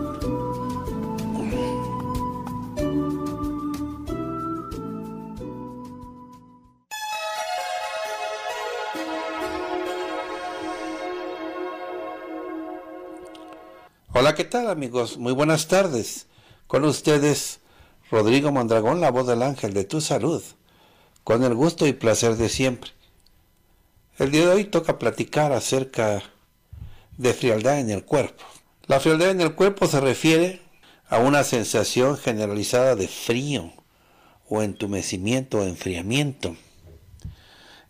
¿qué tal amigos? Muy buenas tardes. Con ustedes, Rodrigo Mondragón, la voz del ángel de tu salud, con el gusto y placer de siempre. El día de hoy toca platicar acerca de frialdad en el cuerpo. La frialdad en el cuerpo se refiere a una sensación generalizada de frío o entumecimiento o enfriamiento.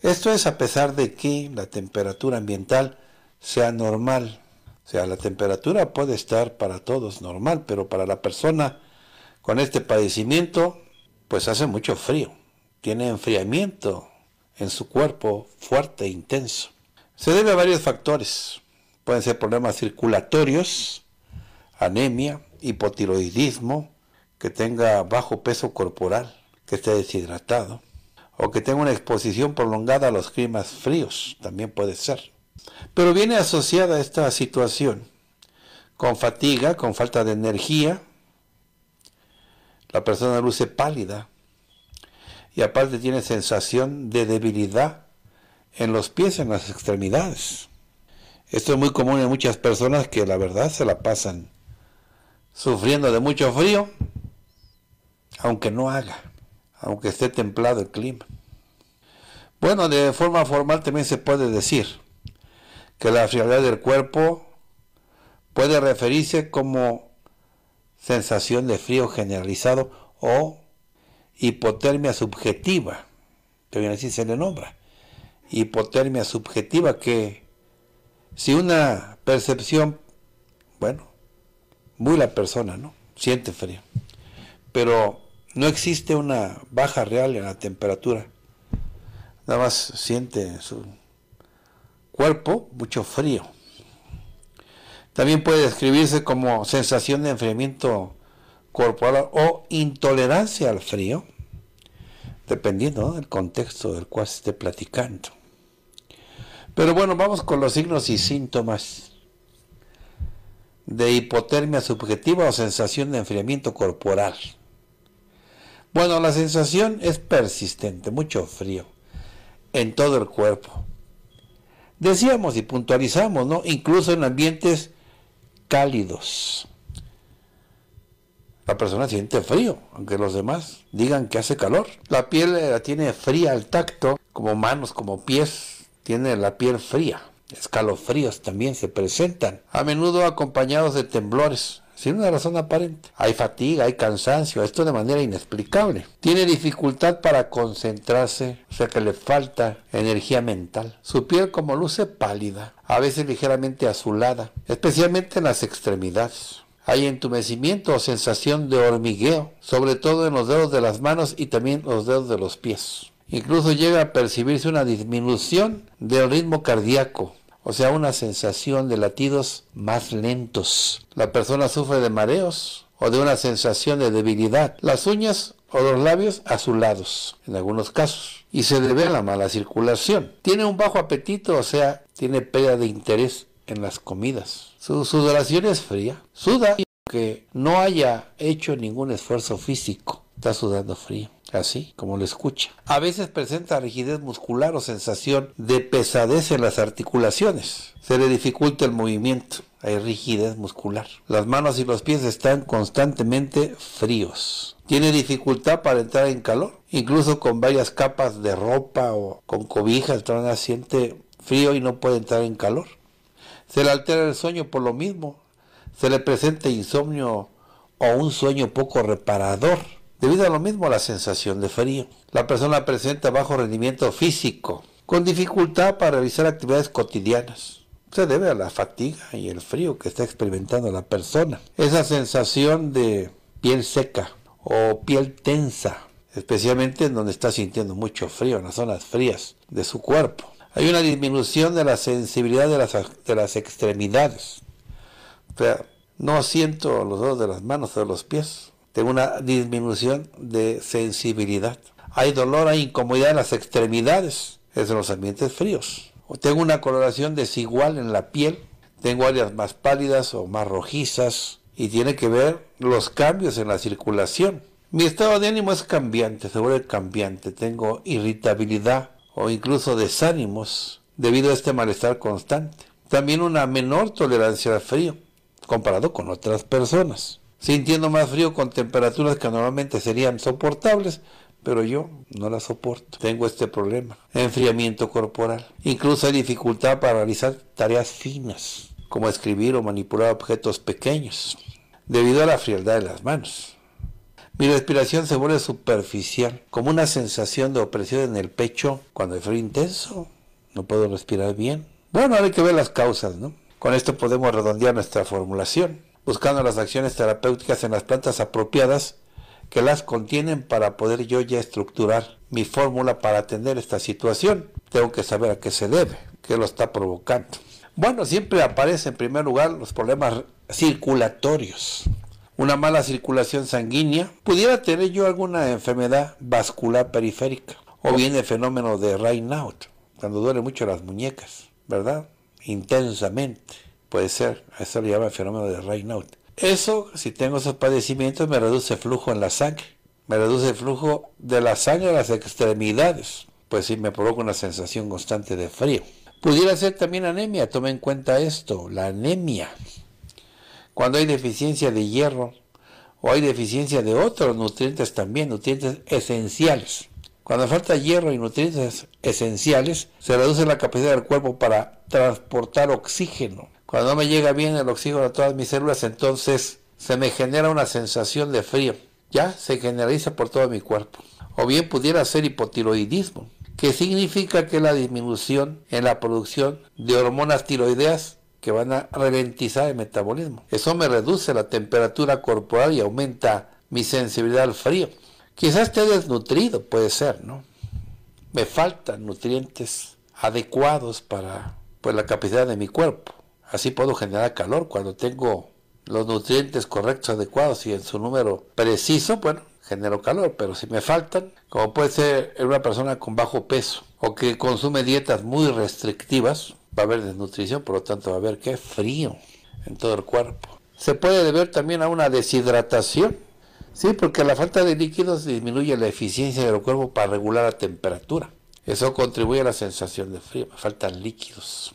Esto es a pesar de que la temperatura ambiental sea normal o sea, la temperatura puede estar para todos normal, pero para la persona con este padecimiento, pues hace mucho frío. Tiene enfriamiento en su cuerpo fuerte e intenso. Se debe a varios factores. Pueden ser problemas circulatorios, anemia, hipotiroidismo, que tenga bajo peso corporal, que esté deshidratado, o que tenga una exposición prolongada a los climas fríos, también puede ser. Pero viene asociada esta situación con fatiga, con falta de energía. La persona luce pálida y aparte tiene sensación de debilidad en los pies, en las extremidades. Esto es muy común en muchas personas que la verdad se la pasan sufriendo de mucho frío, aunque no haga, aunque esté templado el clima. Bueno, de forma formal también se puede decir que la frialdad del cuerpo puede referirse como sensación de frío generalizado o hipotermia subjetiva, que bien así se le nombra, hipotermia subjetiva que si una percepción, bueno, muy la persona, ¿no? Siente frío, pero no existe una baja real en la temperatura, nada más siente su Cuerpo, mucho frío. También puede describirse como sensación de enfriamiento corporal o intolerancia al frío, dependiendo del contexto del cual se esté platicando. Pero bueno, vamos con los signos y síntomas de hipotermia subjetiva o sensación de enfriamiento corporal. Bueno, la sensación es persistente, mucho frío en todo el cuerpo. Decíamos y puntualizamos, ¿no? Incluso en ambientes cálidos. La persona siente frío, aunque los demás digan que hace calor. La piel eh, la tiene fría al tacto, como manos, como pies, tiene la piel fría. Escalofríos también se presentan, a menudo acompañados de temblores sin una razón aparente. Hay fatiga, hay cansancio, esto de manera inexplicable. Tiene dificultad para concentrarse, o sea que le falta energía mental. Su piel como luce pálida, a veces ligeramente azulada, especialmente en las extremidades. Hay entumecimiento o sensación de hormigueo, sobre todo en los dedos de las manos y también los dedos de los pies. Incluso llega a percibirse una disminución del ritmo cardíaco, o sea, una sensación de latidos más lentos. La persona sufre de mareos o de una sensación de debilidad. Las uñas o los labios azulados, en algunos casos, y se debe a la mala circulación. Tiene un bajo apetito, o sea, tiene pérdida de interés en las comidas. Su sudoración es fría. Suda aunque no haya hecho ningún esfuerzo físico. Está sudando frío así como lo escucha. A veces presenta rigidez muscular o sensación de pesadez en las articulaciones. Se le dificulta el movimiento. Hay rigidez muscular. Las manos y los pies están constantemente fríos. Tiene dificultad para entrar en calor. Incluso con varias capas de ropa o con cobijas, siente frío y no puede entrar en calor. Se le altera el sueño por lo mismo. Se le presenta insomnio o un sueño poco reparador debido a lo mismo a la sensación de frío. La persona presenta bajo rendimiento físico, con dificultad para realizar actividades cotidianas. Se debe a la fatiga y el frío que está experimentando la persona. Esa sensación de piel seca o piel tensa, especialmente en donde está sintiendo mucho frío, en las zonas frías de su cuerpo. Hay una disminución de la sensibilidad de las, de las extremidades. O sea, no siento los dedos de las manos o de los pies. Tengo una disminución de sensibilidad. Hay dolor, hay incomodidad en las extremidades, es en los ambientes fríos. O tengo una coloración desigual en la piel, tengo áreas más pálidas o más rojizas y tiene que ver los cambios en la circulación. Mi estado de ánimo es cambiante, se vuelve cambiante. Tengo irritabilidad o incluso desánimos debido a este malestar constante. También una menor tolerancia al frío comparado con otras personas sintiendo más frío con temperaturas que normalmente serían soportables, pero yo no la soporto. Tengo este problema, enfriamiento corporal. Incluso hay dificultad para realizar tareas finas, como escribir o manipular objetos pequeños, debido a la frialdad de las manos. Mi respiración se vuelve superficial, como una sensación de opresión en el pecho cuando hay frío intenso. No puedo respirar bien. Bueno, hay que ver las causas, ¿no? Con esto podemos redondear nuestra formulación buscando las acciones terapéuticas en las plantas apropiadas que las contienen para poder yo ya estructurar mi fórmula para atender esta situación. Tengo que saber a qué se debe, qué lo está provocando. Bueno, siempre aparecen en primer lugar los problemas circulatorios. Una mala circulación sanguínea. Pudiera tener yo alguna enfermedad vascular periférica. O bien el fenómeno de Raynaud, cuando duele mucho las muñecas, ¿verdad? Intensamente Puede ser, a eso le el fenómeno de Raynaud. Eso, si tengo esos padecimientos, me reduce el flujo en la sangre, me reduce el flujo de la sangre a las extremidades, pues sí me provoca una sensación constante de frío. Pudiera ser también anemia, tome en cuenta esto, la anemia. Cuando hay deficiencia de hierro o hay deficiencia de otros nutrientes también, nutrientes esenciales. Cuando falta hierro y nutrientes esenciales, se reduce la capacidad del cuerpo para transportar oxígeno. Cuando no me llega bien el oxígeno a todas mis células, entonces se me genera una sensación de frío. Ya se generaliza por todo mi cuerpo. O bien pudiera ser hipotiroidismo, que significa que la disminución en la producción de hormonas tiroideas que van a ralentizar el metabolismo. Eso me reduce la temperatura corporal y aumenta mi sensibilidad al frío. Quizás esté desnutrido, puede ser, ¿no? Me faltan nutrientes adecuados para pues, la capacidad de mi cuerpo. Así puedo generar calor cuando tengo los nutrientes correctos, adecuados y en su número preciso, bueno, genero calor, pero si me faltan, como puede ser una persona con bajo peso o que consume dietas muy restrictivas, va a haber desnutrición, por lo tanto va a haber que frío en todo el cuerpo. Se puede deber también a una deshidratación, sí, porque la falta de líquidos disminuye la eficiencia del cuerpo para regular la temperatura. Eso contribuye a la sensación de frío, faltan líquidos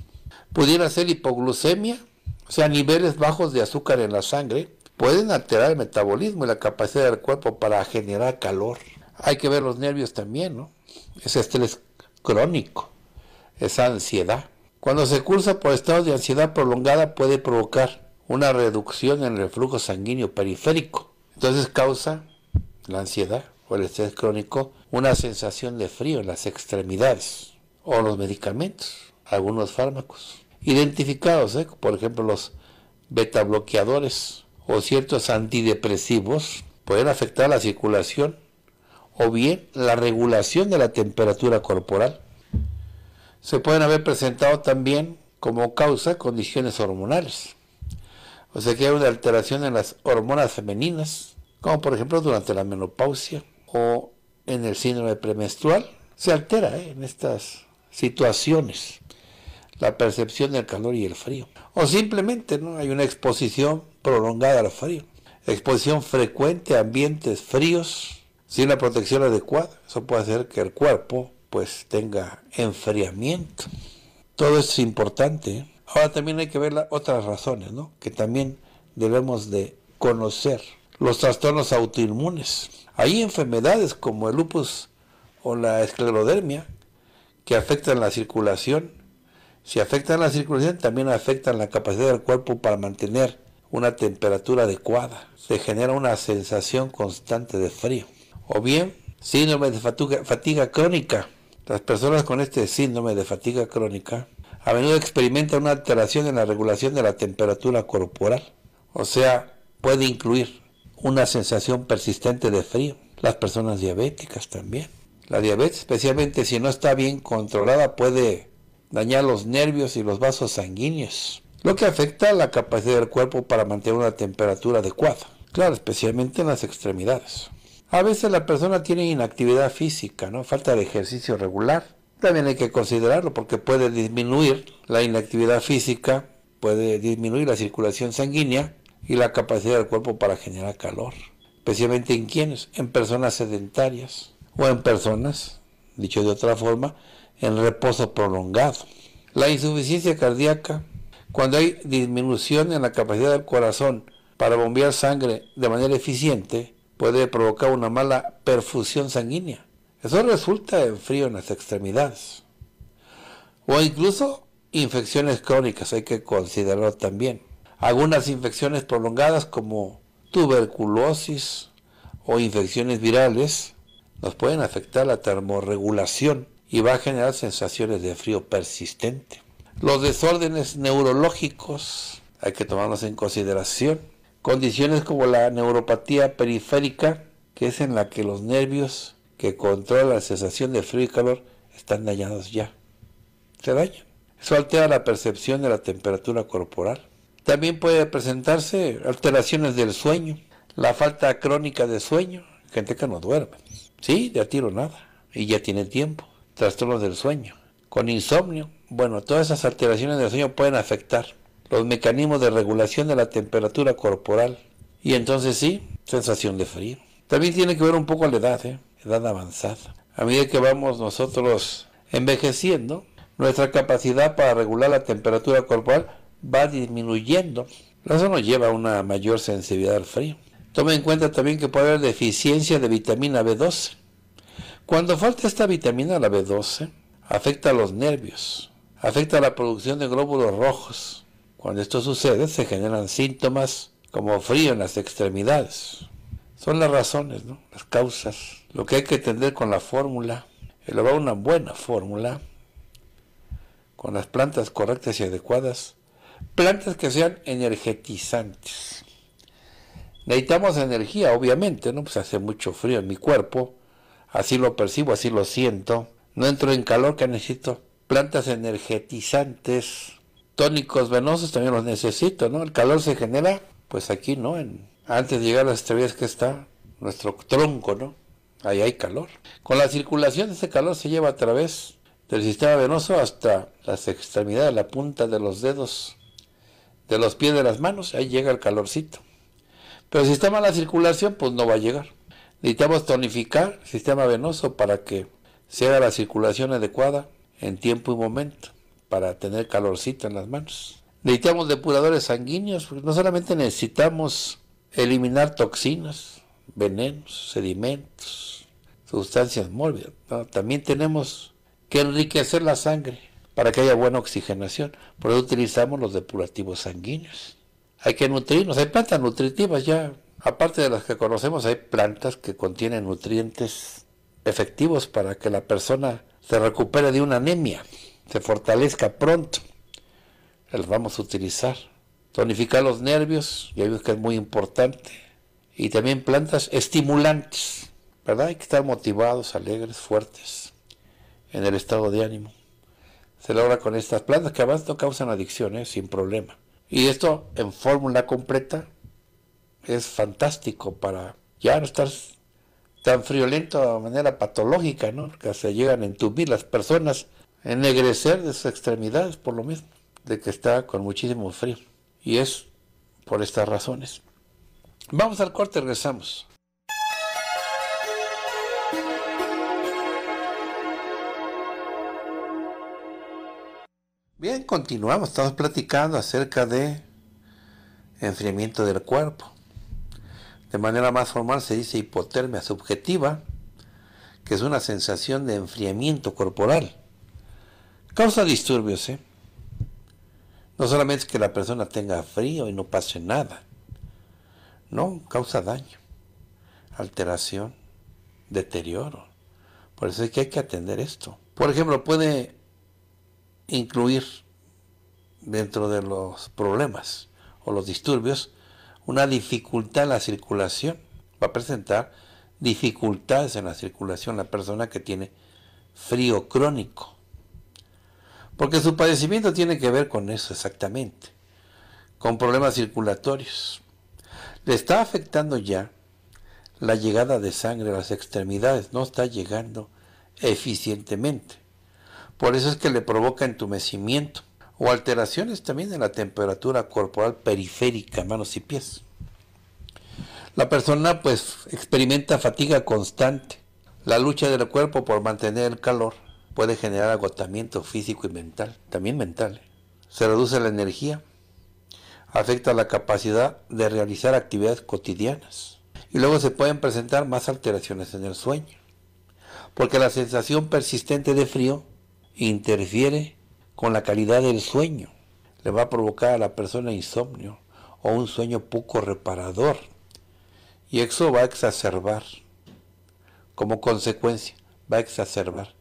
pudiera ser hipoglucemia, o sea, niveles bajos de azúcar en la sangre, pueden alterar el metabolismo y la capacidad del cuerpo para generar calor. Hay que ver los nervios también, ¿no? Ese estrés crónico, esa ansiedad. Cuando se cursa por estados de ansiedad prolongada puede provocar una reducción en el flujo sanguíneo periférico. Entonces causa la ansiedad o el estrés crónico una sensación de frío en las extremidades o los medicamentos, algunos fármacos identificados, ¿eh? por ejemplo los beta bloqueadores o ciertos antidepresivos pueden afectar la circulación o bien la regulación de la temperatura corporal. Se pueden haber presentado también como causa condiciones hormonales. O sea que hay una alteración en las hormonas femeninas, como por ejemplo durante la menopausia o en el síndrome premenstrual. Se altera ¿eh? en estas situaciones la percepción del calor y el frío. O simplemente ¿no? hay una exposición prolongada al frío. Exposición frecuente a ambientes fríos sin la protección adecuada. Eso puede hacer que el cuerpo pues tenga enfriamiento. Todo esto es importante. ¿eh? Ahora también hay que ver las otras razones, ¿no? Que también debemos de conocer. Los trastornos autoinmunes. Hay enfermedades como el lupus o la esclerodermia que afectan la circulación si afectan la circulación, también afectan la capacidad del cuerpo para mantener una temperatura adecuada. Se genera una sensación constante de frío. O bien, síndrome de fatiga, crónica. Las personas con este síndrome de fatiga crónica a menudo experimentan una alteración en la regulación de la temperatura corporal. O sea, puede incluir una sensación persistente de frío. Las personas diabéticas también. La diabetes, especialmente si no está bien controlada, puede dañar los nervios y los vasos sanguíneos, lo que afecta la capacidad del cuerpo para mantener una temperatura adecuada, claro, especialmente en las extremidades. A veces la persona tiene inactividad física, ¿no? falta de ejercicio regular. También hay que considerarlo porque puede disminuir la inactividad física, puede disminuir la circulación sanguínea y la capacidad del cuerpo para generar calor. Especialmente en quienes, en personas sedentarias o en personas, dicho de otra forma, en reposo prolongado. La insuficiencia cardíaca, cuando hay disminución en la capacidad del corazón para bombear sangre de manera eficiente, puede provocar una mala perfusión sanguínea. Eso resulta en frío en las extremidades. O incluso infecciones crónicas hay que considerar también. Algunas infecciones prolongadas como tuberculosis o infecciones virales nos pueden afectar la termorregulación y va a generar sensaciones de frío persistente. Los desórdenes neurológicos hay que tomarlos en consideración. Condiciones como la neuropatía periférica, que es en la que los nervios que controlan la sensación de frío y calor están dañados ya. Se dañan. Eso altera la percepción de la temperatura corporal. También puede presentarse alteraciones del sueño, la falta crónica de sueño, gente que no duerme. Sí, de tiro nada. Y ya tiene tiempo trastornos del sueño, con insomnio. Bueno, todas esas alteraciones del sueño pueden afectar los mecanismos de regulación de la temperatura corporal. Y entonces sí, sensación de frío. También tiene que ver un poco la edad, ¿eh? edad avanzada. A medida que vamos nosotros envejeciendo, nuestra capacidad para regular la temperatura corporal va disminuyendo. Eso nos lleva a una mayor sensibilidad al frío. Tome en cuenta también que puede haber deficiencia de vitamina B12 cuando falta esta vitamina, la B12, afecta a los nervios, afecta a la producción de glóbulos rojos. Cuando esto sucede, se generan síntomas como frío en las extremidades. Son las razones, las causas. Lo que hay que entender con la fórmula, elaborar una buena fórmula, con las plantas correctas y adecuadas, plantas que sean energetizantes. Necesitamos energía, obviamente, ¿no? Pues hace mucho frío en mi cuerpo, así lo percibo, así lo siento. No entro en calor que necesito. Plantas energetizantes, tónicos venosos también los necesito, ¿no? El calor se genera, pues aquí, ¿no? antes de llegar a las estrellas que está nuestro tronco, ¿no? Ahí hay calor. Con la circulación, ese calor se lleva a través del sistema venoso hasta las extremidades, la punta de los dedos, de los pies de las manos, ahí llega el calorcito. Pero si está mala circulación, pues no va a llegar. Necesitamos tonificar el sistema venoso para que se haga la circulación adecuada en tiempo y momento, para tener calorcito en las manos. Necesitamos depuradores sanguíneos, porque no solamente necesitamos eliminar toxinas, venenos, sedimentos, sustancias mórbidas, también tenemos que enriquecer la sangre para que haya buena oxigenación. Por eso utilizamos los depurativos sanguíneos. Hay que nutrirnos, hay plantas nutritivas ya Aparte de las que conocemos, hay plantas que contienen nutrientes efectivos para que la persona se recupere de una anemia, se fortalezca pronto. Las vamos a utilizar. Tonificar los nervios, ya vimos que es muy importante. Y también plantas estimulantes, ¿verdad? Hay que estar motivados, alegres, fuertes en el estado de ánimo. Se logra con estas plantas que además no causan adicciones, sin problema. Y esto en fórmula completa es fantástico para ya no estar tan friolento de manera patológica, ¿no? Que se llegan a entubir las personas, ennegrecer de sus extremidades por lo mismo, de que está con muchísimo frío. Y es por estas razones. Vamos al corte, regresamos. Bien, continuamos. Estamos platicando acerca de enfriamiento del cuerpo. De manera más formal se dice hipotermia subjetiva, que es una sensación de enfriamiento corporal. Causa disturbios, ¿eh? No solamente es que la persona tenga frío y no pase nada. No, causa daño, alteración, deterioro. Por eso es que hay que atender esto. Por ejemplo, puede incluir dentro de los problemas o los disturbios una dificultad en la circulación. Va a presentar dificultades en la circulación la persona que tiene frío crónico. Porque su padecimiento tiene que ver con eso exactamente, con problemas circulatorios. Le está afectando ya la llegada de sangre a las extremidades, no está llegando eficientemente. Por eso es que le provoca entumecimiento, o alteraciones también en la temperatura corporal periférica, manos y pies. La persona pues experimenta fatiga constante. La lucha del cuerpo por mantener el calor puede generar agotamiento físico y mental, también mental. Se reduce la energía, afecta la capacidad de realizar actividades cotidianas. Y luego se pueden presentar más alteraciones en el sueño, porque la sensación persistente de frío interfiere con la calidad del sueño. Le va a provocar a la persona insomnio o un sueño poco reparador. Y eso va a exacerbar, como consecuencia, va a exacerbar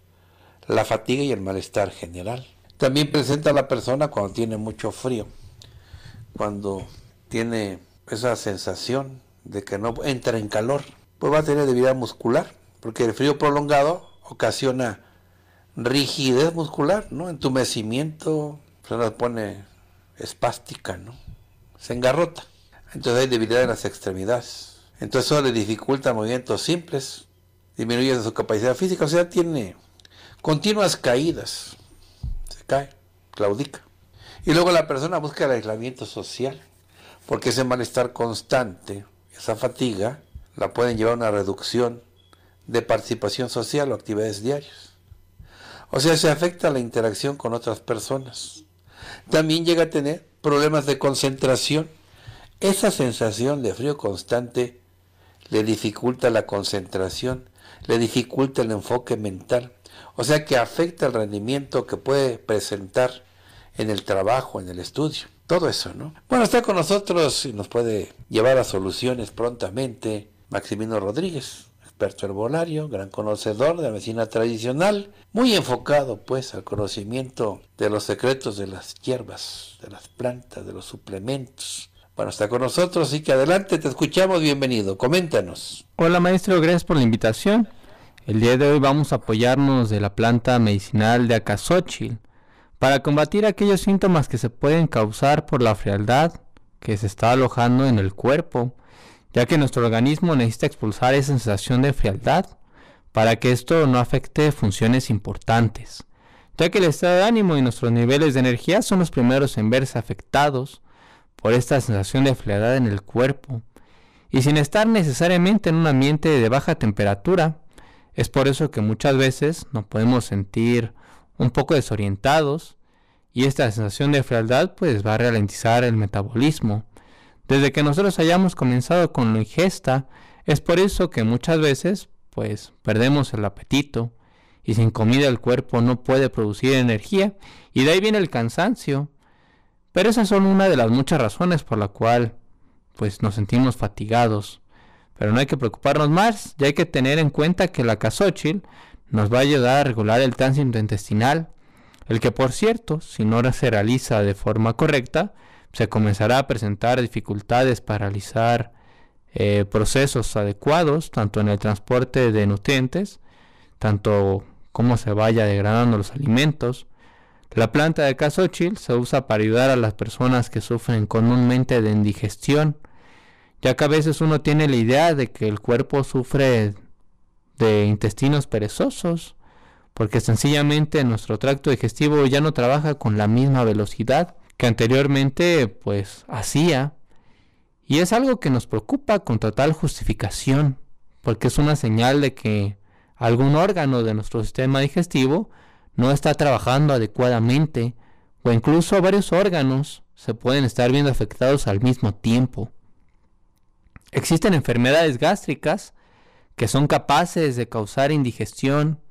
la fatiga y el malestar general. También presenta a la persona cuando tiene mucho frío, cuando tiene esa sensación de que no entra en calor, pues va a tener debilidad muscular, porque el frío prolongado ocasiona rigidez muscular, ¿no? Entumecimiento, se nos pone espástica, ¿no? Se engarrota. Entonces hay debilidad en las extremidades. Entonces eso le dificulta movimientos simples, disminuye su capacidad física, o sea, tiene continuas caídas. Se cae, claudica. Y luego la persona busca el aislamiento social, porque ese malestar constante, esa fatiga, la pueden llevar a una reducción de participación social o actividades diarias. O sea, se afecta la interacción con otras personas. También llega a tener problemas de concentración. Esa sensación de frío constante le dificulta la concentración, le dificulta el enfoque mental. O sea que afecta el rendimiento que puede presentar en el trabajo, en el estudio. Todo eso, ¿no? Bueno, está con nosotros y nos puede llevar a soluciones prontamente Maximino Rodríguez experto herbolario, gran conocedor de medicina tradicional, muy enfocado pues al conocimiento de los secretos de las hierbas, de las plantas, de los suplementos. Bueno, está con nosotros, así que adelante, te escuchamos, bienvenido, coméntanos. Hola maestro, gracias por la invitación. El día de hoy vamos a apoyarnos de la planta medicinal de acazochil para combatir aquellos síntomas que se pueden causar por la frialdad que se está alojando en el cuerpo ya que nuestro organismo necesita expulsar esa sensación de frialdad para que esto no afecte funciones importantes, ya que el estado de ánimo y nuestros niveles de energía son los primeros en verse afectados por esta sensación de frialdad en el cuerpo, y sin estar necesariamente en un ambiente de baja temperatura, es por eso que muchas veces nos podemos sentir un poco desorientados y esta sensación de frialdad pues va a ralentizar el metabolismo, desde que nosotros hayamos comenzado con la ingesta, es por eso que muchas veces, pues, perdemos el apetito y sin comida el cuerpo no puede producir energía y de ahí viene el cansancio. Pero esas son una de las muchas razones por la cual, pues, nos sentimos fatigados. Pero no hay que preocuparnos más, ya hay que tener en cuenta que la casóchil nos va a ayudar a regular el tránsito intestinal, el que por cierto, si no se realiza de forma correcta, se comenzará a presentar dificultades para realizar eh, procesos adecuados, tanto en el transporte de nutrientes, tanto cómo se vaya degradando los alimentos. La planta de casóchil se usa para ayudar a las personas que sufren comúnmente de indigestión, ya que a veces uno tiene la idea de que el cuerpo sufre de intestinos perezosos, porque sencillamente nuestro tracto digestivo ya no trabaja con la misma velocidad que anteriormente pues hacía. Y es algo que nos preocupa con total justificación, porque es una señal de que algún órgano de nuestro sistema digestivo no está trabajando adecuadamente o incluso varios órganos se pueden estar viendo afectados al mismo tiempo. Existen enfermedades gástricas que son capaces de causar indigestión,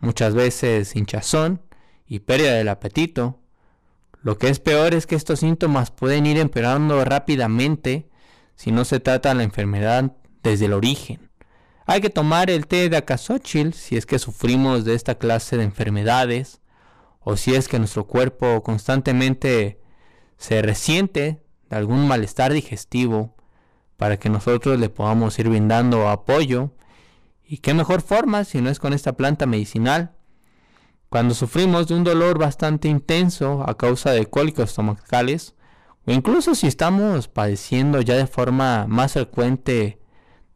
muchas veces hinchazón y pérdida del apetito, lo que es peor es que estos síntomas pueden ir empeorando rápidamente si no se trata la enfermedad desde el origen. Hay que tomar el té de acasóchil si es que sufrimos de esta clase de enfermedades o si es que nuestro cuerpo constantemente se resiente de algún malestar digestivo para que nosotros le podamos ir brindando apoyo. Y qué mejor forma si no es con esta planta medicinal cuando sufrimos de un dolor bastante intenso a causa de cólicos estomacales, o incluso si estamos padeciendo ya de forma más frecuente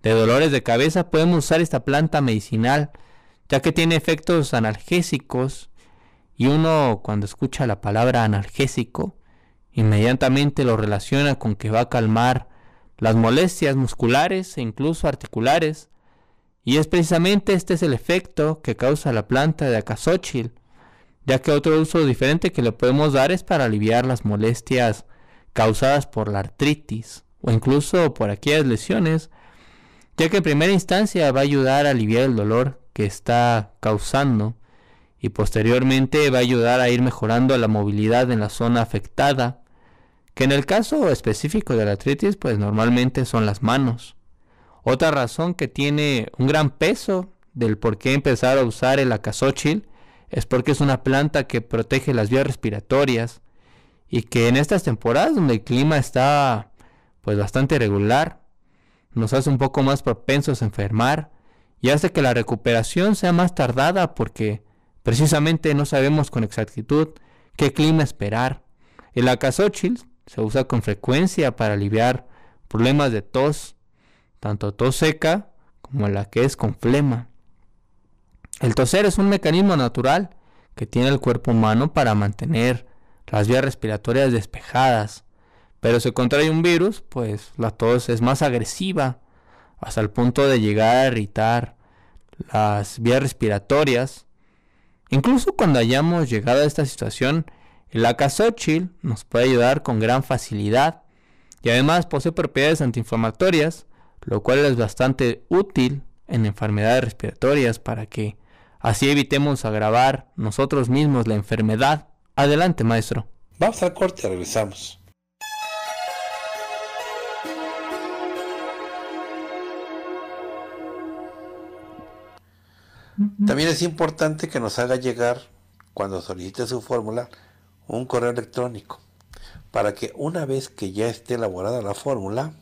de dolores de cabeza, podemos usar esta planta medicinal, ya que tiene efectos analgésicos y uno cuando escucha la palabra analgésico, inmediatamente lo relaciona con que va a calmar las molestias musculares e incluso articulares y es precisamente este es el efecto que causa la planta de acasóchil, ya que otro uso diferente que le podemos dar es para aliviar las molestias causadas por la artritis o incluso por aquellas lesiones, ya que en primera instancia va a ayudar a aliviar el dolor que está causando y posteriormente va a ayudar a ir mejorando la movilidad en la zona afectada, que en el caso específico de la artritis pues normalmente son las manos. Otra razón que tiene un gran peso del por qué empezar a usar el acasóchil es porque es una planta que protege las vías respiratorias y que en estas temporadas donde el clima está pues bastante regular nos hace un poco más propensos a enfermar y hace que la recuperación sea más tardada porque precisamente no sabemos con exactitud qué clima esperar. El acasóchil se usa con frecuencia para aliviar problemas de tos, tanto tos seca como la que es con flema. El toser es un mecanismo natural que tiene el cuerpo humano para mantener las vías respiratorias despejadas, pero si contrae un virus, pues la tos es más agresiva hasta el punto de llegar a irritar las vías respiratorias. Incluso cuando hayamos llegado a esta situación, el acasóchil nos puede ayudar con gran facilidad y además posee propiedades antiinflamatorias lo cual es bastante útil en enfermedades respiratorias para que así evitemos agravar nosotros mismos la enfermedad. Adelante, maestro. Vamos al corte, regresamos. También es importante que nos haga llegar, cuando solicite su fórmula, un correo electrónico, para que una vez que ya esté elaborada la fórmula,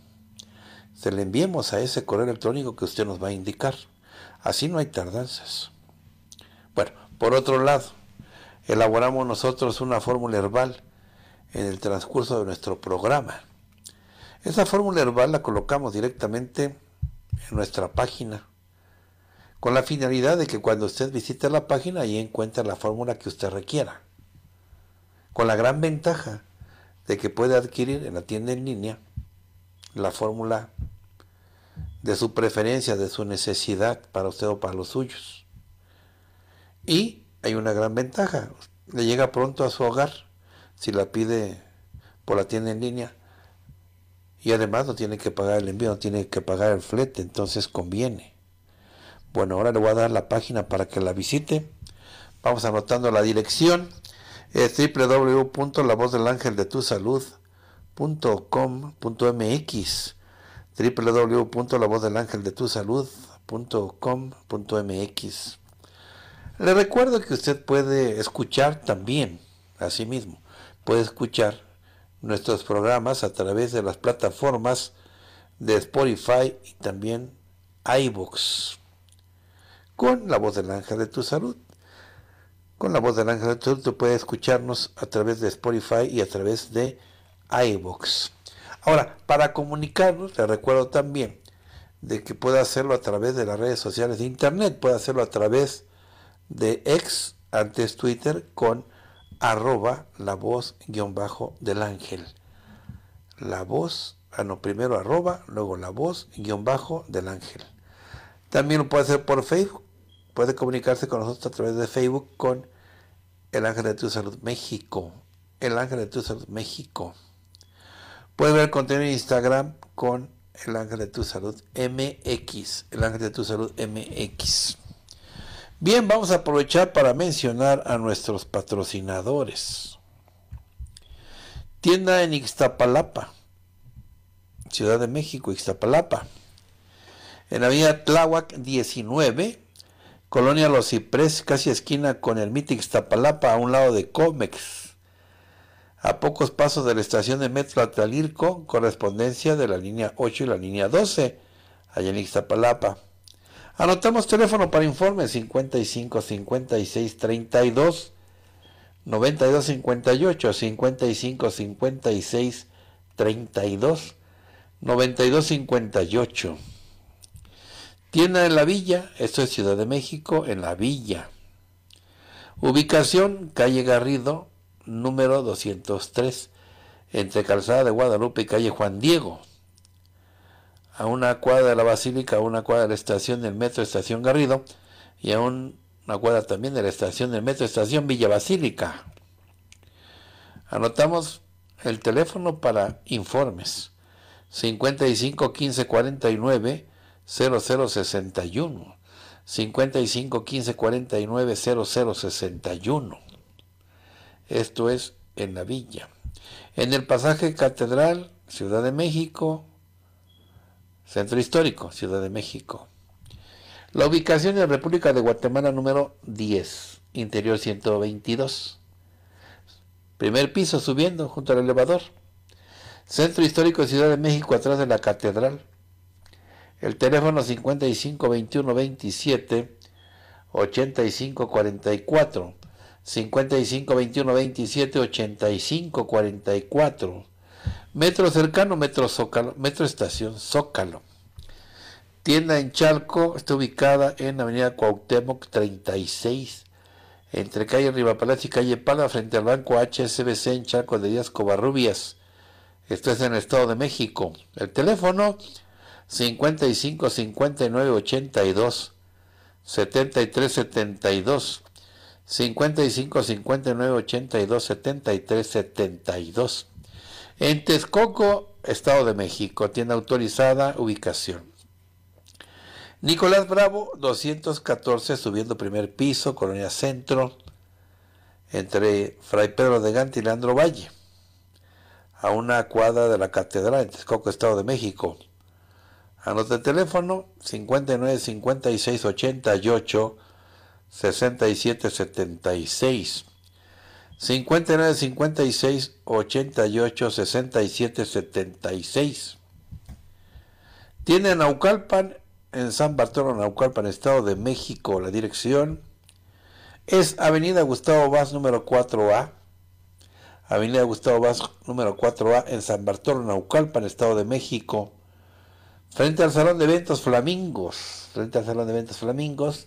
se le enviemos a ese correo electrónico que usted nos va a indicar. Así no hay tardanzas. Bueno, por otro lado, elaboramos nosotros una fórmula herbal en el transcurso de nuestro programa. Esa fórmula herbal la colocamos directamente en nuestra página con la finalidad de que cuando usted visite la página ahí encuentre la fórmula que usted requiera. Con la gran ventaja de que puede adquirir en la tienda en línea la fórmula de su preferencia, de su necesidad para usted o para los suyos. Y hay una gran ventaja, le llega pronto a su hogar si la pide por la tienda en línea y además no tiene que pagar el envío, no tiene que pagar el flete, entonces conviene. Bueno, ahora le voy a dar la página para que la visite. Vamos anotando la dirección, tu www.lavozdelangeldetusalud.com.mx www.lavozdelangeldetusalud.com.mx. Le recuerdo que usted puede escuchar también, así mismo, puede escuchar nuestros programas a través de las plataformas de Spotify y también iVoox. Con la voz del ángel de tu salud. Con la voz del ángel de tu salud, tú puedes escucharnos a través de Spotify y a través de iVoox. Ahora, para comunicarnos, le recuerdo también de que puede hacerlo a través de las redes sociales de internet, puede hacerlo a través de ex, antes Twitter, con arroba la voz guión bajo del ángel. La voz, ah no, primero arroba, luego la voz guión bajo del ángel. También lo puede hacer por Facebook, puede comunicarse con nosotros a través de Facebook con el ángel de tu salud México. El ángel de tu salud México. Puedes ver contenido en Instagram con el ángel de tu salud MX. El ángel de tu salud MX. Bien, vamos a aprovechar para mencionar a nuestros patrocinadores. Tienda en Ixtapalapa, Ciudad de México, Ixtapalapa. En la avenida Tláhuac 19, Colonia Los Cipres, casi esquina con el MIT Ixtapalapa, a un lado de Comex a pocos pasos de la estación de metro Atalirco, correspondencia de la línea 8 y la línea 12, allá en Ixtapalapa. Anotamos teléfono para informe 55 56 32 92 58 55 56 32 92 58. Tienda de la Villa, esto es Ciudad de México, en la Villa. Ubicación, calle Garrido, número 203, entre Calzada de Guadalupe y calle Juan Diego, a una cuadra de la Basílica, a una cuadra de la estación del metro Estación Garrido y a una cuadra también de la estación del metro Estación Villa Basílica. Anotamos el teléfono para informes 55 15 49 0061 55 15 49 0061 esto es, en la villa. En el pasaje Catedral, Ciudad de México, Centro Histórico, Ciudad de México. La ubicación de la República de Guatemala número 10, interior 122. Primer piso subiendo junto al elevador. Centro Histórico de Ciudad de México atrás de la Catedral. El teléfono 55 21 27 85 44. 55 21 27 85 44. Metro cercano, metro, Zócalo, metro estación Zócalo. Tienda en Chalco está ubicada en Avenida Cuauhtémoc 36, entre calle Palacio y calle Pala, frente al banco HSBC en Chalco de Díaz Covarrubias. Esto es en el Estado de México. El teléfono 55 59 82 73 72. 55 59 82 73 72. En Texcoco, Estado de México, tienda autorizada, ubicación. Nicolás Bravo, 214, subiendo primer piso, Colonia Centro, entre Fray Pedro de Gante y Leandro Valle, a una cuadra de la Catedral en Texcoco, Estado de México. Anota el teléfono 59 56 88 6776. 76 59 56 88 67 76 tiene Naucalpan en San Bartolo, Naucalpan, Estado de México, la dirección es Avenida Gustavo Vaz número 4A Avenida Gustavo Vaz número 4A en San Bartolo, Naucalpan, Estado de México frente al Salón de Eventos Flamingos frente al Salón de Eventos Flamingos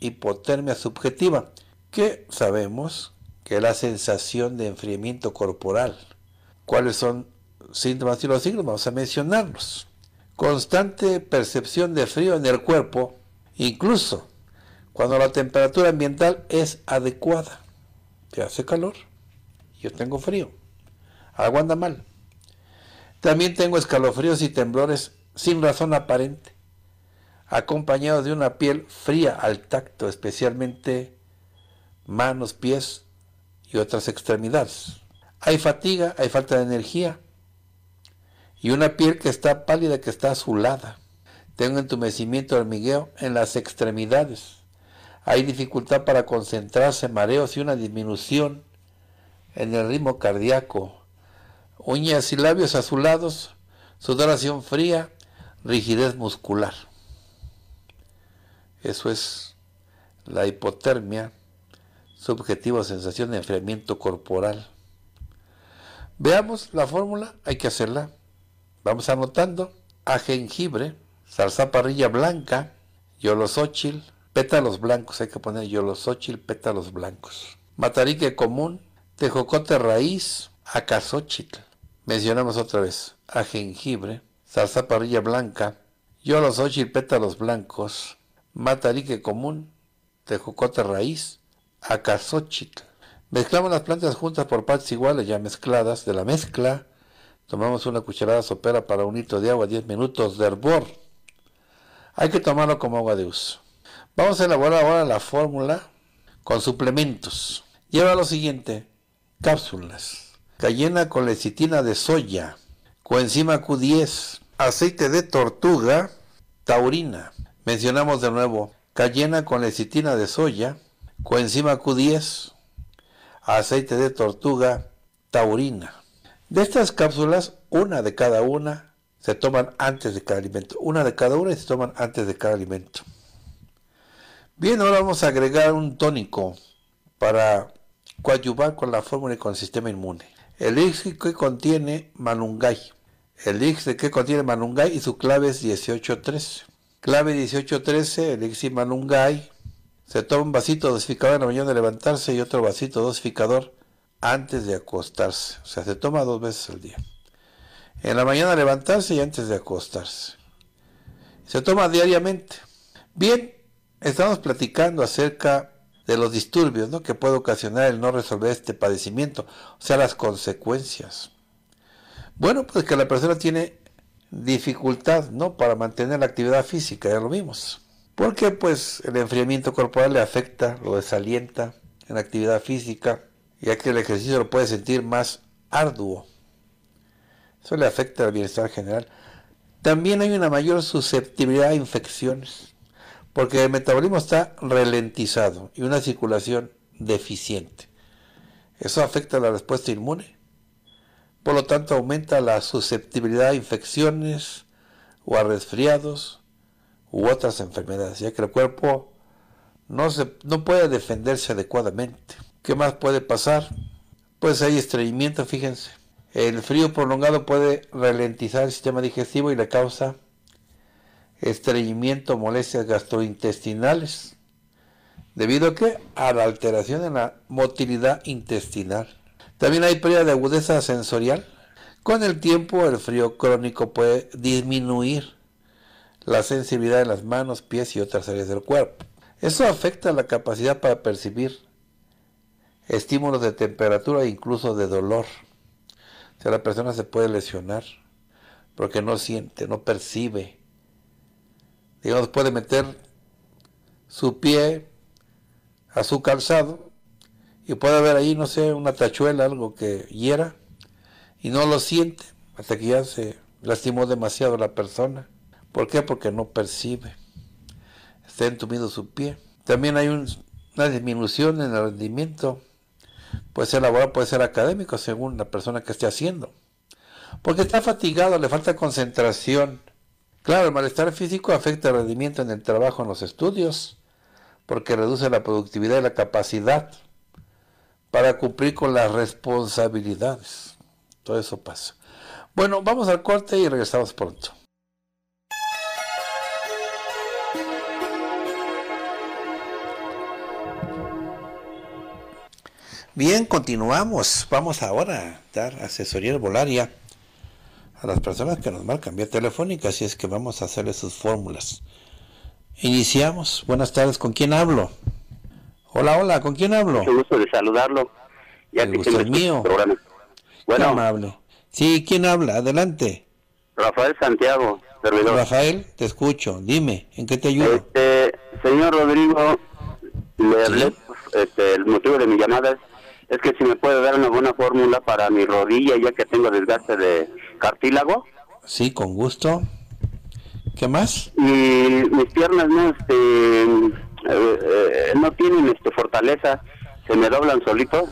hipotermia subjetiva, que sabemos que la sensación de enfriamiento corporal. ¿Cuáles son síntomas y los signos? Vamos a mencionarlos. Constante percepción de frío en el cuerpo, incluso cuando la temperatura ambiental es adecuada. Te hace calor, yo tengo frío, algo anda mal. También tengo escalofríos y temblores sin razón aparente acompañado de una piel fría al tacto, especialmente manos, pies y otras extremidades. Hay fatiga, hay falta de energía y una piel que está pálida, que está azulada. Tengo entumecimiento, hormigueo en las extremidades. Hay dificultad para concentrarse, mareos y una disminución en el ritmo cardíaco. Uñas y labios azulados, sudoración fría, rigidez muscular. Eso es la hipotermia subjetiva sensación de enfriamiento corporal. Veamos la fórmula, hay que hacerla. Vamos anotando a jengibre, parrilla blanca, yolosóchil, pétalos blancos, hay que poner yolosóchil, pétalos blancos. Matarique común, tejocote raíz, acazóchitl. Mencionamos otra vez a jengibre, parrilla blanca, yolosóchil, pétalos blancos, matarique común, tejocote raíz, acazochita. Mezclamos las plantas juntas por partes iguales, ya mezcladas. De la mezcla, tomamos una cucharada sopera para un litro de agua, 10 minutos de hervor. Hay que tomarlo como agua de uso. Vamos a elaborar ahora la fórmula con suplementos. Lleva lo siguiente: cápsulas, cayena con lecitina de soya, coenzima Q10, aceite de tortuga, taurina, Mencionamos de nuevo cayena con lecitina de soya, coenzima Q10, aceite de tortuga, taurina. De estas cápsulas, una de cada una se toman antes de cada alimento. Una de cada una se toman antes de cada alimento. Bien, ahora vamos a agregar un tónico para coadyuvar con la fórmula y con el sistema inmune. El Ix que contiene Manungay. El Ix que contiene Manungay y su clave es 183. Clave 1813, elixir manungay. Se toma un vasito dosificador en la mañana de levantarse y otro vasito dosificador antes de acostarse. O sea, se toma dos veces al día. En la mañana levantarse y antes de acostarse. Se toma diariamente. Bien, estamos platicando acerca de los disturbios que puede ocasionar el no resolver este padecimiento, o sea, las consecuencias. Bueno, pues que la persona tiene dificultad ¿no? para mantener la actividad física, ya lo vimos. Porque pues el enfriamiento corporal le afecta, lo desalienta en la actividad física, ya que el ejercicio lo puede sentir más arduo. Eso le afecta al bienestar general. También hay una mayor susceptibilidad a infecciones, porque el metabolismo está ralentizado y una circulación deficiente. Eso afecta la respuesta inmune por lo tanto, aumenta la susceptibilidad a infecciones o a resfriados u otras enfermedades, ya que el cuerpo no, no puede defenderse adecuadamente. ¿Qué más puede pasar? Pues hay estreñimiento, fíjense. El frío prolongado puede ralentizar el sistema digestivo y le causa estreñimiento, molestias gastrointestinales, debido a que a la alteración en la motilidad intestinal. También hay pérdida de agudeza sensorial. Con el tiempo el frío crónico puede disminuir la sensibilidad en las manos, pies y otras áreas del cuerpo. Eso afecta la capacidad para percibir estímulos de temperatura e incluso de dolor. O sea, la persona se puede lesionar porque no siente, no percibe. Digamos, puede meter su pie a su calzado y puede haber ahí, no sé, una tachuela, algo que hiera, y no lo siente hasta que ya se lastimó demasiado la persona. ¿Por qué? Porque no percibe. Está entumido su pie. También hay una disminución en el rendimiento. Puede ser laboral, puede ser académico, según la persona que esté haciendo. Porque está fatigado, le falta concentración. Claro, el malestar físico afecta el rendimiento en el trabajo, en los estudios, porque reduce la productividad y la capacidad para cumplir con las responsabilidades. Todo eso pasa. Bueno, vamos al corte y regresamos pronto. Bien, continuamos. Vamos ahora a dar asesoría herbolaria a las personas que nos marcan vía telefónica, así es que vamos a hacerle sus fórmulas. Iniciamos. Buenas tardes, ¿con quién hablo? Hola, hola, ¿con quién hablo? Mucho gusto de saludarlo. Ya El que mío. Bueno. Sí, ¿quién habla? Adelante. Rafael Santiago, servidor. Rafael, te escucho. Dime, ¿en qué te ayudo? Este, señor Rodrigo, este, el motivo de mi llamada es, que si me puede dar una buena fórmula para mi rodilla, ya que tengo desgaste de cartílago. Sí, con gusto. ¿Qué más? Y mis piernas, no, este eh, no tienen este fortaleza, se me doblan solito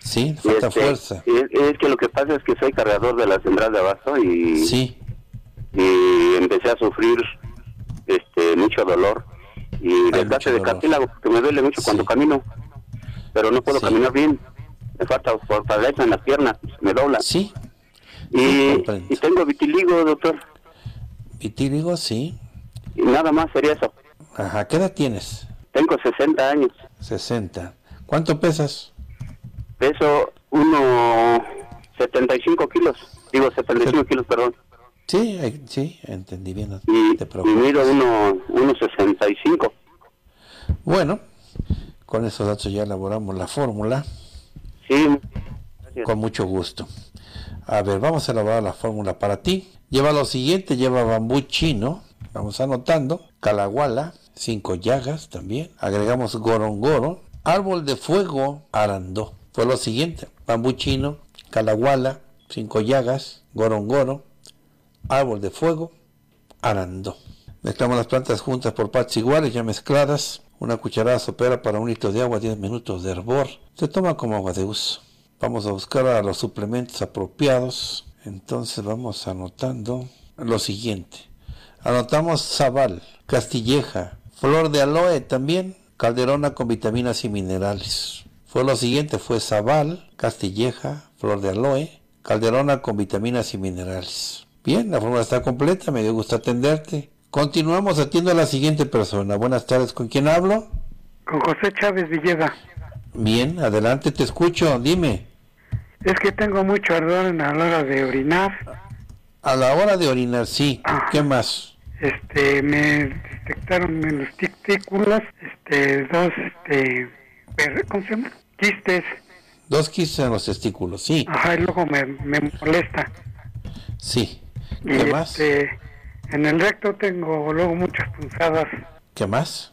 Sí, falta este, fuerza. Es, que lo que pasa es que soy cargador de la central de abasto y, sí. y empecé a sufrir este mucho dolor y desgaste de cartílago que me duele mucho cuando camino, pero no puedo caminar bien. Me falta fortaleza en las piernas, me dobla. Sí. Y, y tengo vitiligo, doctor. Vitiligo, sí. Y nada más sería eso. Ajá, ¿qué edad tienes? Tengo 60 años. 60. ¿Cuánto pesas? Peso 1,75 kilos. Digo, 75 kilos, perdón. Sí, sí, entendí bien. y, te 1,65. Bueno, con esos datos ya elaboramos la fórmula. Sí. Con mucho gusto. A ver, vamos a elaborar la fórmula para ti. Lleva lo siguiente, lleva bambú chino. Vamos anotando. calaguala Cinco Llagas también. Agregamos Gorongoro. Árbol de Fuego, Arandó. Fue lo siguiente. bambuchino chino, Calahuala, Cinco Llagas, Gorongoro, Árbol de Fuego, Arandó. Mezclamos las plantas juntas por partes iguales, ya mezcladas. Una cucharada sopera para un litro de agua, 10 minutos de hervor. Se toma como agua de uso. Vamos a buscar a los suplementos apropiados. Entonces vamos anotando lo siguiente. Anotamos Zabal, Castilleja, Flor de aloe también, calderona con vitaminas y minerales. Fue lo siguiente, fue Zabal, Castilleja, Flor de aloe, calderona con vitaminas y minerales. Bien, la fórmula está completa, me dio gusto atenderte. Continuamos, atiendo a la siguiente persona. Buenas tardes, ¿con quién hablo? Con José Chávez Villegas. Bien, adelante, te escucho, dime. Es que tengo mucho ardor a la hora de orinar. A la hora de orinar, sí. Ah. ¿Qué más? este, me detectaron en los testículos este, dos, este, ¿cómo se llama? Quistes. Dos quistes en los testículos, sí. Ajá, y luego me, molesta. Sí. ¿Qué más? Este, en el recto tengo luego muchas punzadas. ¿Qué más?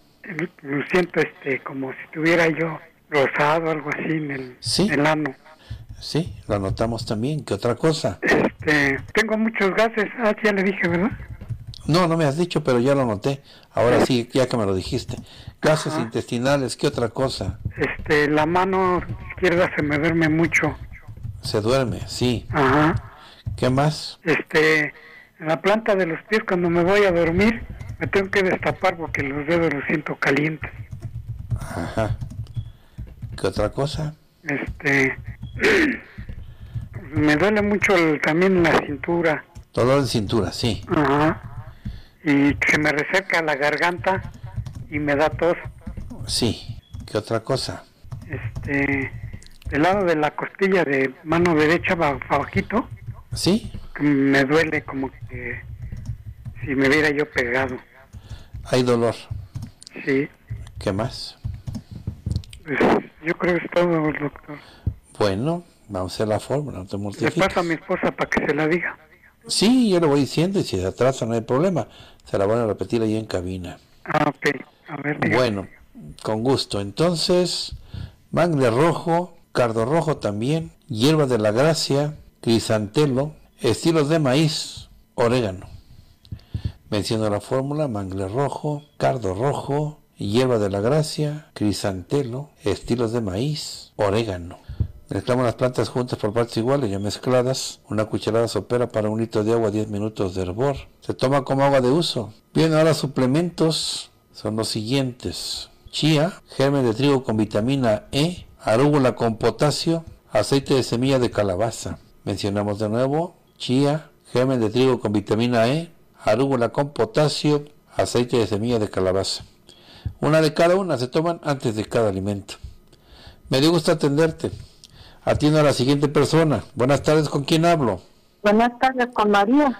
Lo siento este, como si tuviera yo rosado, algo así en el, ano. Sí, lo notamos también. ¿Qué otra cosa? Este, tengo muchos gases. Ah, ya le dije, ¿verdad? No, no me has dicho, pero ya lo noté. Ahora sí, ya que me lo dijiste. Gases intestinales, ¿qué otra cosa? Este, la mano izquierda se me duerme mucho. Se duerme, sí. Ajá. ¿Qué más? Este, la planta de los pies cuando me voy a dormir me tengo que destapar porque los dedos los siento calientes. Ajá. ¿Qué otra cosa? Este, me duele mucho el, también la cintura. Dolor de cintura, sí. Ajá y se me reseca la garganta y me da tos. Sí, ¿qué otra cosa? Este, del lado de la costilla de mano derecha bajito. Sí. Me duele como que si me hubiera yo pegado. Hay dolor. Sí. ¿Qué más? Pues, yo creo que está todo, doctor. Bueno, vamos a hacer la fórmula, no te mortifiques. Le pasa a mi esposa para que se la diga. Sí, yo lo voy diciendo y si se atrasa no hay problema se la van a repetir ahí en cabina. Ah, ok. A ver, bueno, con gusto. Entonces, mangle rojo, cardo rojo también, hierba de la gracia, crisantelo, estilos de maíz, orégano. Menciono la fórmula, mangle rojo, cardo rojo, hierba de la gracia, crisantelo, estilos de maíz, orégano. Mezclamos las plantas juntas por partes iguales ya mezcladas. Una cucharada sopera para un litro de agua, 10 minutos de hervor. Se toma como agua de uso. Bien, ahora suplementos son los siguientes. Chía, germen de trigo con vitamina E, arúgula con potasio, aceite de semilla de calabaza. Mencionamos de nuevo, chía, germen de trigo con vitamina E, arúgula con potasio, aceite de semilla de calabaza. Una de cada una se toman antes de cada alimento. Me dio gusto atenderte. Atiendo a la siguiente persona. Buenas tardes, ¿con quién hablo? Buenas tardes, con María.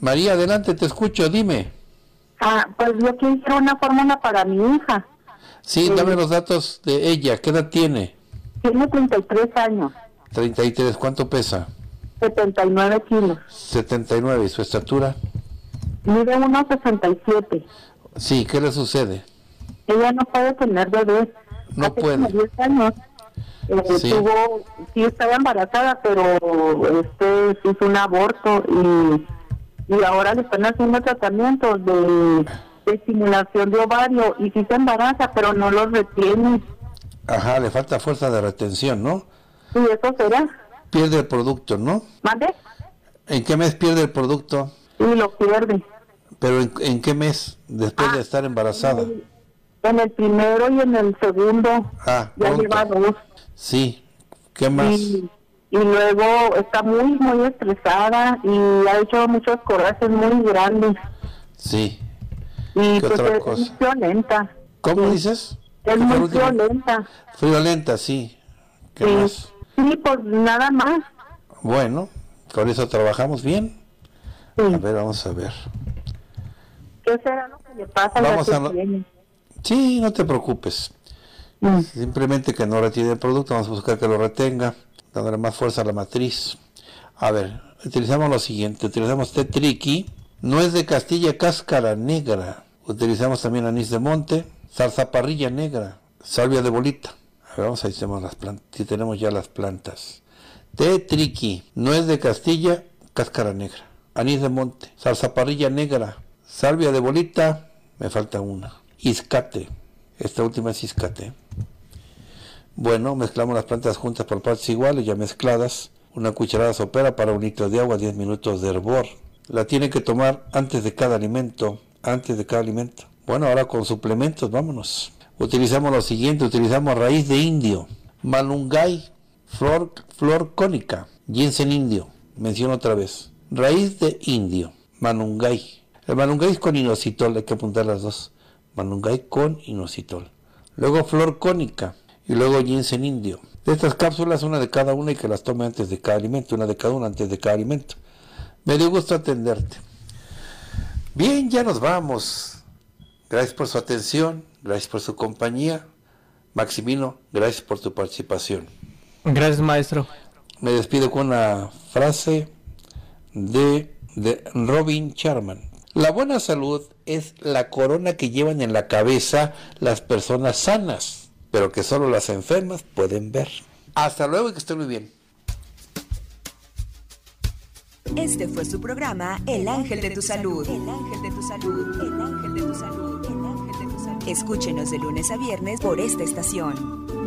María, adelante, te escucho, dime. Ah, pues yo quiero una fórmula para mi hija. Sí, eh, dame los datos de ella, ¿qué edad tiene? Tiene 33 años. 33, ¿cuánto pesa? 79 kilos. 79, ¿y su estatura? Mide 1,67. Sí, ¿qué le sucede? Ella no puede tener bebés. No Hace puede. años eh, sí. estaba embarazada, pero este hizo un aborto y, ahora le están haciendo tratamientos de, de estimulación de ovario y sí se embaraza, pero no lo retiene. Ajá, le falta fuerza de retención, ¿no? Sí, eso será. Pierde el producto, ¿no? ¿Mande? ¿En qué mes pierde el producto? Sí, lo pierde. ¿Pero en, qué mes después de ah. estar embarazada? En el primero y en el segundo. Ah, ya lleva dos. Sí, ¿qué más? Y, luego está muy, muy estresada y ha hecho muchos corajes muy grandes. Sí. Y ¿Qué pues otra es cosa? violenta. ¿Cómo dices? Es muy violenta. Violenta, sí. ¿Qué más? Sí, pues nada más. Bueno, con eso trabajamos bien. A ver, vamos a ver. ¿Qué será lo que le pasa a, la que Sí, no te preocupes. Mm. Simplemente que no retiene el producto, vamos a buscar que lo retenga, dándole más fuerza a la matriz. A ver, utilizamos lo siguiente, utilizamos Tetriqui, nuez de castilla cáscara negra, utilizamos también anís de monte, salsa parrilla negra, salvia de bolita. A ver, vamos a hicimos si tenemos ya las plantas. Té nuez de castilla, cáscara negra, anís de monte, salsa parrilla negra, salvia de bolita, me falta una, iscate, esta última es escate. Bueno, mezclamos las plantas juntas por partes iguales, ya mezcladas. Una cucharada sopera para un litro de agua, 10 minutos de hervor. La tiene que tomar antes de cada alimento, antes de cada alimento. Bueno, ahora con suplementos, vámonos. Utilizamos lo siguiente, utilizamos raíz de indio, malungay, flor, flor cónica, ginseng indio, menciono otra vez. Raíz de indio, manungay El manungay es con inositol, hay que apuntar las dos. Manungay con inositol. Luego flor cónica y luego ginseng indio. De estas cápsulas, una de cada una y que las tome antes de cada alimento, una de cada una antes de cada alimento. Me dio gusto atenderte. Bien, ya nos vamos. Gracias por su atención, gracias por su compañía. Maximino, gracias por tu participación. Gracias, maestro. Me despido con una frase de, de Robin Charman. La buena salud es la corona que llevan en la cabeza las personas sanas, pero que solo las enfermas pueden ver. Hasta luego y que estén muy bien. Este fue su programa El Ángel de tu Salud. El Ángel de tu Salud. El Ángel de tu Salud. Escúchenos de lunes a viernes por esta estación.